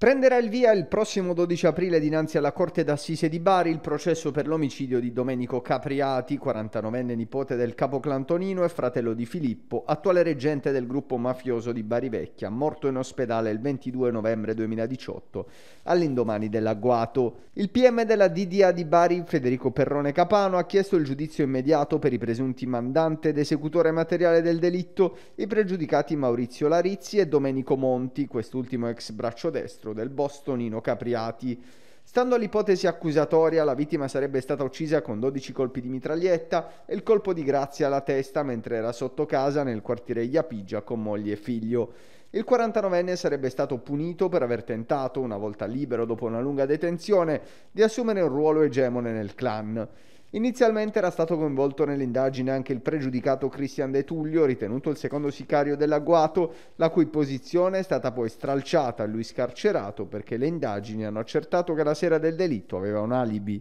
Prenderà il via il prossimo 12 aprile dinanzi alla Corte d'Assise di Bari il processo per l'omicidio di Domenico Capriati, 49enne nipote del capo Clantonino e fratello di Filippo, attuale reggente del gruppo mafioso di Bari Vecchia, morto in ospedale il 22 novembre 2018 all'indomani dell'agguato. Il PM della DDA di Bari, Federico Perrone Capano, ha chiesto il giudizio immediato per i presunti mandante ed esecutore materiale del delitto, i pregiudicati Maurizio Larizzi e Domenico Monti, quest'ultimo ex braccio destro dentro del bostonino Capriati. Stando all'ipotesi accusatoria, la vittima sarebbe stata uccisa con 12 colpi di mitraglietta e il colpo di grazia alla testa mentre era sotto casa nel quartiere Iapigia con moglie e figlio. Il 49enne sarebbe stato punito per aver tentato, una volta libero dopo una lunga detenzione, di assumere un ruolo egemone nel clan. Inizialmente era stato coinvolto nell'indagine anche il pregiudicato Christian De Tullio, ritenuto il secondo sicario dell'agguato, la cui posizione è stata poi stralciata e lui scarcerato perché le indagini hanno accertato che la sera del delitto aveva un alibi.